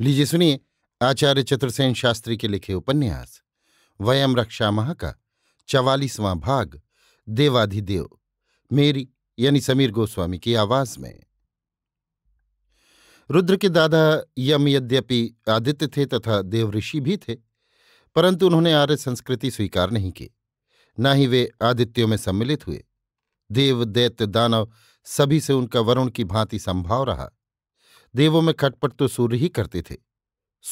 लीजिए सुनिए आचार्य चतुर्सेन शास्त्री के लिखे उपन्यास वयम रक्षा मह का चवालीसवां भाग देवाधिदेव मेरी यानी समीर गोस्वामी की आवाज में रुद्र के दादा यम यद्यपि आदित्य थे तथा देवऋषि भी थे परंतु उन्होंने आर्य संस्कृति स्वीकार नहीं की न ही वे आदित्यों में सम्मिलित हुए देव दैत्य दानव सभी से उनका वरुण की भांति संभाव रहा देवों में खटपट तो सूर्य ही करते थे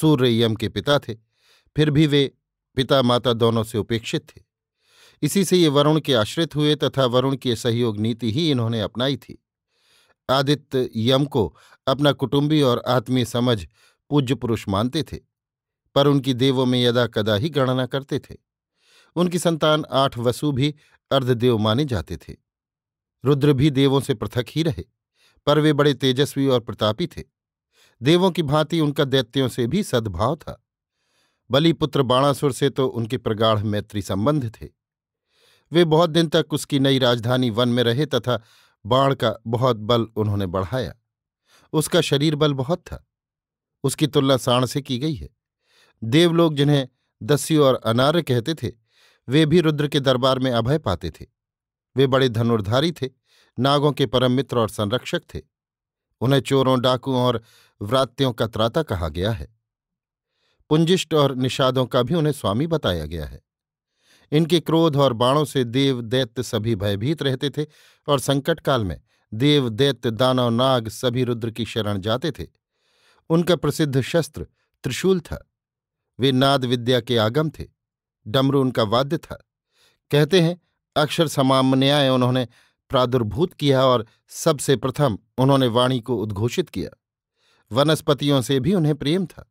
सूर्य यम के पिता थे फिर भी वे पिता माता दोनों से उपेक्षित थे इसी से ये वरुण के आश्रित हुए तथा वरुण की सहयोग नीति ही इन्होंने अपनाई थी आदित्य यम को अपना कुटुंबी और आत्मीय समझ पूज्य पुरुष मानते थे पर उनकी देवों में यदा कदा ही गणना करते थे उनकी संतान आठ वसु भी अर्धदेव माने जाते थे रुद्र भी देवों से पृथक ही रहे पर वे बड़े तेजस्वी और प्रतापी थे देवों की भांति उनका दैत्यों से भी सद्भाव था बलिपुत्र बाणासुर से तो उनके प्रगाढ़ मैत्री संबंध थे वे बहुत दिन तक उसकी नई राजधानी वन में रहे तथा बाण का बहुत बल उन्होंने बढ़ाया उसका शरीर बल बहुत था उसकी तुलना साण से की गई है देवलोग जिन्हें दस्यु और अनार्य कहते थे वे भी रुद्र के दरबार में अभय पाते थे वे बड़े धनुर्धारी थे नागों के परम मित्र और संरक्षक थे उन्हें चोरों डाकुओं और व्रात्यों का त्राता कहा गया है पुंजिष्ट और निषादों का भी उन्हें स्वामी बताया गया है इनके क्रोध और बाणों से देव दैत्य सभी भयभीत रहते थे और संकट काल में देव दैत्य दानव नाग सभी रुद्र की शरण जाते थे उनका प्रसिद्ध शस्त्र त्रिशूल था वे नाद विद्या के आगम थे डमरू उनका वाद्य था कहते हैं अक्षर समामन्याय उन्होंने प्रादुर्भूत किया और सबसे प्रथम उन्होंने वाणी को उद्घोषित किया वनस्पतियों से भी उन्हें प्रेम था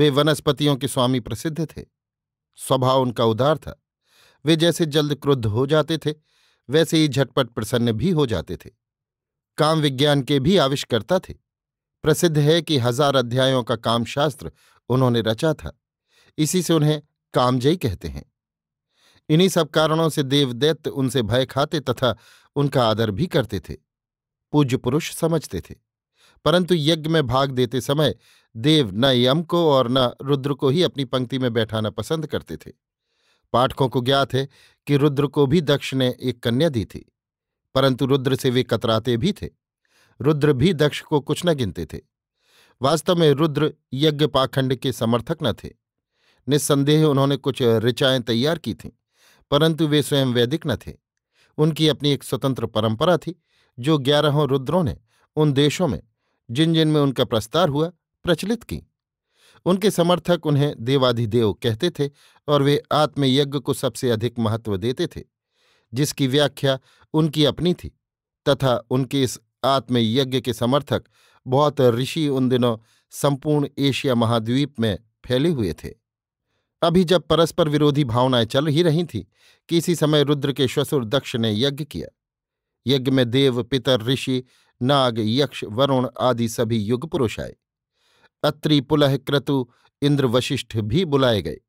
वे वनस्पतियों के स्वामी प्रसिद्ध थे स्वभाव उनका उदार था वे जैसे जल्द क्रुद्ध हो जाते थे वैसे ही झटपट प्रसन्न भी हो जाते थे काम विज्ञान के भी आविष्कर्ता थे प्रसिद्ध है कि हजार अध्यायों का कामशास्त्र उन्होंने रचा था इसी से उन्हें कामजयी कहते हैं इन्हीं सब कारणों से देवदैत्य उनसे भय खाते तथा उनका आदर भी करते थे पूज्य पुरुष समझते थे परंतु यज्ञ में भाग देते समय देव न यम को और न रुद्र को ही अपनी पंक्ति में बैठाना पसंद करते थे पाठकों को ज्ञात है कि रुद्र को भी दक्ष ने एक कन्या दी थी परंतु रुद्र से वे कतराते भी थे रुद्र भी दक्ष को कुछ न गिनते थे वास्तव में रुद्र यज्ञ पाखंड के समर्थक न थे निस्संदेह उन्होंने कुछ ऋचाएं तैयार की थीं परंतु वे स्वयं वैदिक न थे उनकी अपनी एक स्वतंत्र परंपरा थी जो ग्यारहों रुद्रों ने उन देशों में जिन जिन में उनका प्रस्तार हुआ प्रचलित की उनके समर्थक उन्हें देवाधिदेव कहते थे और वे आत्मयज्ञ को सबसे अधिक महत्व देते थे जिसकी व्याख्या उनकी अपनी थी तथा उनके इस आत्मयज्ञ के समर्थक बहुत ऋषि उन दिनों संपूर्ण एशिया महाद्वीप में फैले हुए थे अभी जब परस्पर विरोधी भावनाएं चल ही रही थीं कि इसी समय रुद्र के श्वसुर दक्ष ने यज्ञ किया यज्ञ में देव पितर ऋषि नाग यक्ष वरुण आदि सभी युग पुरुष आए अत्रि पुलह क्रतु इंद्र वशिष्ठ भी बुलाए गए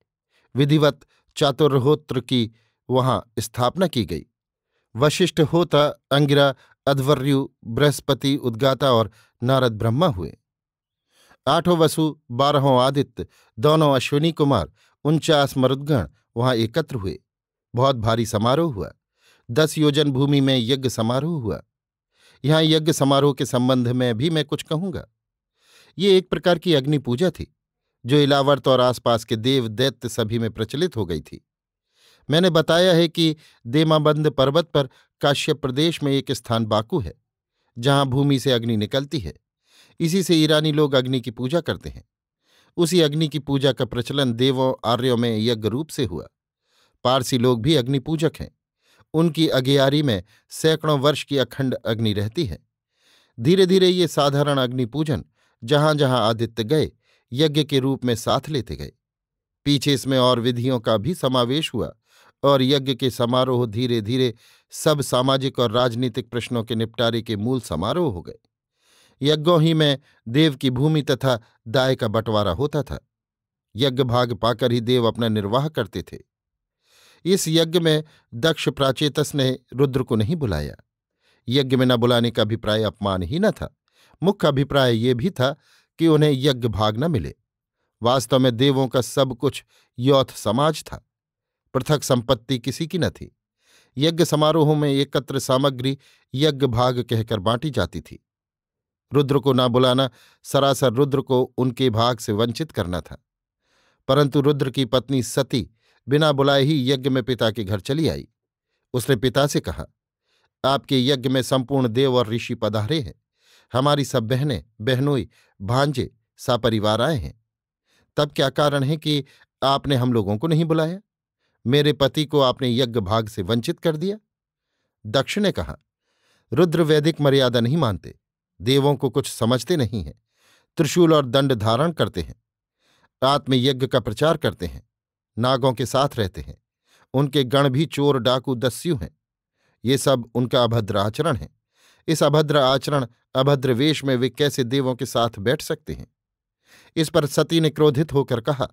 विधिवत चातुर्होत्र की वहां स्थापना की गई वशिष्ठ होता अंगिरा अध्वर्यु बृहस्पति उद्गाता और नारद ब्रह्मा हुए आठों वसु बारहों आदित्य दोनों अश्विनी कुमार उनचास मरुद्गण वहां एकत्र हुए बहुत भारी समारोह हुआ दस योजन भूमि में यज्ञ समारोह हुआ यहाँ यज्ञ समारोह के संबंध में भी मैं कुछ कहूंगा ये एक प्रकार की अग्नि पूजा थी जो इलावर्त और आसपास के देव दैत्य सभी में प्रचलित हो गई थी मैंने बताया है कि देमाबंद पर्वत पर काश्यप प्रदेश में एक स्थान बाकू है जहां भूमि से अग्नि निकलती है इसी से ईरानी लोग अग्नि की पूजा करते हैं उसी अग्नि की पूजा का प्रचलन देवों आर्यों में यज्ञ रूप से हुआ पारसी लोग भी अग्नि पूजक हैं उनकी अगेयारी में सैकड़ों वर्ष की अखंड अग्नि रहती है धीरे धीरे ये साधारण अग्नि पूजन जहां जहां आदित्य गए यज्ञ के रूप में साथ लेते गए पीछे इसमें और विधियों का भी समावेश हुआ और यज्ञ के समारोह धीरे धीरे सब सामाजिक और राजनीतिक प्रश्नों के निपटारे के मूल समारोह हो गए यज्ञों ही में देव की भूमि तथा दाय का बंटवारा होता था यज्ञ भाग पाकर ही देव अपना निर्वाह करते थे इस यज्ञ में दक्ष प्राचेतस ने रुद्र को नहीं बुलाया यज्ञ में न बुलाने का अभिप्राय अपमान ही न था मुख्य अभिप्राय ये भी था कि उन्हें यज्ञ भाग न मिले वास्तव में देवों का सब कुछ यौथ समाज था पृथक संपत्ति किसी की न थी यज्ञ समारोहों में एकत्र सामग्री यज्ञ भाग कहकर बांटी जाती थी रुद्र को ना बुलाना सरासर रुद्र को उनके भाग से वंचित करना था परंतु रुद्र की पत्नी सती बिना बुलाए ही यज्ञ में पिता के घर चली आई उसने पिता से कहा आपके यज्ञ में संपूर्ण देव और ऋषि पधारे हैं हमारी सब बहनें बहनोई भांजे सापरिवार आए हैं तब क्या कारण है कि आपने हम लोगों को नहीं बुलाया मेरे पति को आपने यज्ञ भाग से वंचित कर दिया दक्ष ने कहा रुद्र वैदिक मर्यादा नहीं मानते देवों को कुछ समझते नहीं हैं त्रिशूल और दंड धारण करते हैं आत्मयज्ञ का प्रचार करते हैं नागों के साथ रहते हैं उनके गण भी चोर डाकू दस्यु हैं ये सब उनका अभद्र आचरण है इस अभद्र आचरण अभद्र वेश में वे कैसे देवों के साथ बैठ सकते हैं इस पर सती ने क्रोधित होकर कहा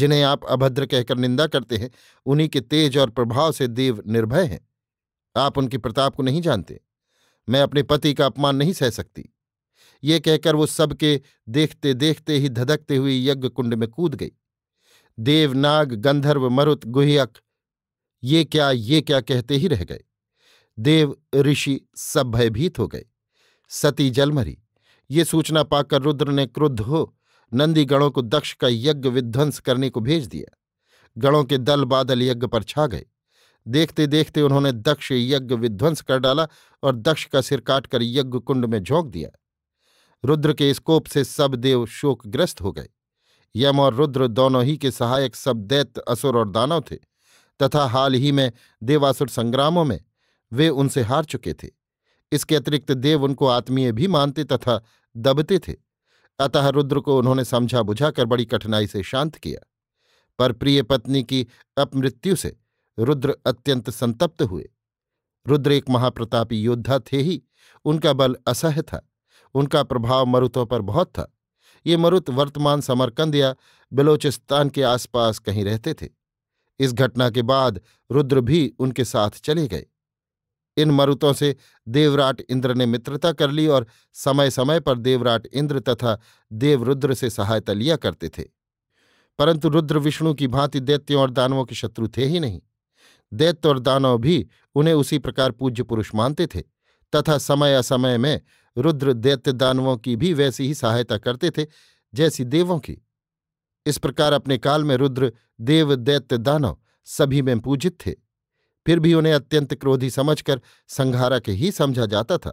जिन्हें आप अभद्र कहकर निंदा करते हैं उन्हीं के तेज और प्रभाव से देव निर्भय हैं आप उनके प्रताप को नहीं जानते मैं अपने पति का अपमान नहीं सह सकती ये कहकर वो सबके देखते देखते ही धधकते हुए यज्ञ कुंड में कूद गई देव नाग गंधर्व मरुत गुहयक ये क्या ये क्या कहते ही रह गए देव ऋषि सब भयभीत हो गए सती जलमरी ये सूचना पाकर रुद्र ने क्रुद्ध हो नंदी गणों को दक्ष का यज्ञ विध्वंस करने को भेज दिया गणों के दल बादल यज्ञ पर छा गए देखते देखते उन्होंने दक्ष यज्ञ विध्वंस कर डाला और दक्ष का सिर काटकर यज्ञ कुंड में झोंक दिया रुद्र के स्कोप से सब देव शोकग्रस्त हो गए यम और रुद्र दोनों ही के सहायक सब दैत्य असुर और दानव थे तथा हाल ही में देवासुर संग्रामों में वे उनसे हार चुके थे इसके अतिरिक्त देव उनको आत्मीय भी मानते तथा दबते थे अतः रुद्र को उन्होंने समझा बुझाकर बड़ी कठिनाई से शांत किया पर प्रिय पत्नी की अपमृत्यु से रुद्र अत्यंत संतप्त हुए रुद्र एक महाप्रतापी योद्धा थे ही उनका बल असह्य था उनका प्रभाव मरुतों पर बहुत था ये मरुत वर्तमान समरकंद या बलोचिस्तान के आसपास कहीं रहते थे इस घटना के बाद रुद्र भी उनके साथ चले गए इन मरुतों से देवराट इंद्र ने मित्रता कर ली और समय समय पर देवराट इंद्र तथा देवरुद्र से सहायता लिया करते थे परंतु रुद्र विष्णु की भांति दैत्यों और दानवों के शत्रु थे ही नहीं दैत्य और दानव भी उन्हें उसी प्रकार पूज्य पुरुष मानते थे तथा समय असमय में रुद्र दैत्य दानवों की भी वैसी ही सहायता करते थे जैसी देवों की इस प्रकार अपने काल में रुद्र देव दैत्य दानव सभी में पूजित थे फिर भी उन्हें अत्यंत क्रोधी समझकर संघारा के ही समझा जाता था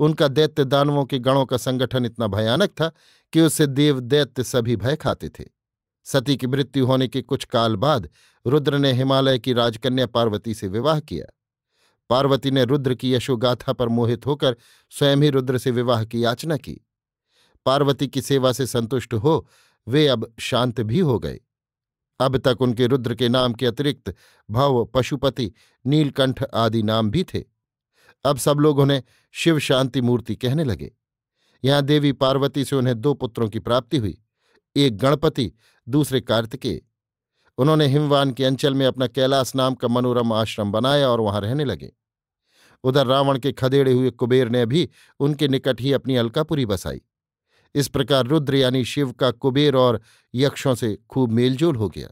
उनका दैत्य दानवों के गणों का संगठन इतना भयानक था कि उससे देव दैत्य सभी भय खाते थे सती की मृत्यु होने के कुछ काल बाद रुद्र ने हिमालय की राजकन्या पार्वती से विवाह किया पार्वती ने रुद्र की यशोगाथा पर मोहित होकर स्वयं ही रुद्र से विवाह की याचना की पार्वती की सेवा से संतुष्ट हो वे अब शांत भी हो गए अब तक उनके रुद्र के नाम के अतिरिक्त भव पशुपति नीलकंठ आदि नाम भी थे अब सब लोग उन्हें शिव शांति मूर्ति कहने लगे यहां देवी पार्वती से उन्हें दो पुत्रों की प्राप्ति हुई एक गणपति दूसरे कार्तिकेय उन्होंने हिमवान के अंचल में अपना कैलाश नाम का मनोरम आश्रम बनाया और वहां रहने लगे उधर रावण के खदेड़े हुए कुबेर ने भी उनके निकट ही अपनी अलकापुरी बसाई इस प्रकार रुद्र यानी शिव का कुबेर और यक्षों से खूब मेलजोल हो गया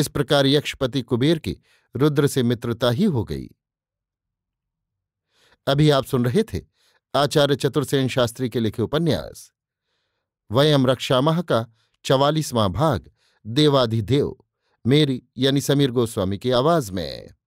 इस प्रकार यक्षपति कुबेर की रुद्र से मित्रता ही हो गई अभी आप सुन रहे थे आचार्य चतुर्सेन शास्त्री के लिखे उपन्यास वयम रक्षा मह का चवालीसवां भाग देवाधिदेव मेरी यानी समीर गोस्वामी की आवाज में